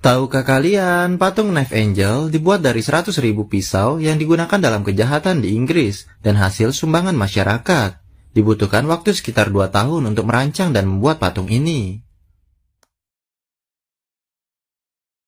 Tahukah kalian, patung Knife Angel dibuat dari 100 ribu pisau yang digunakan dalam kejahatan di Inggris dan hasil sumbangan masyarakat. Dibutuhkan waktu sekitar 2 tahun untuk merancang dan membuat patung ini.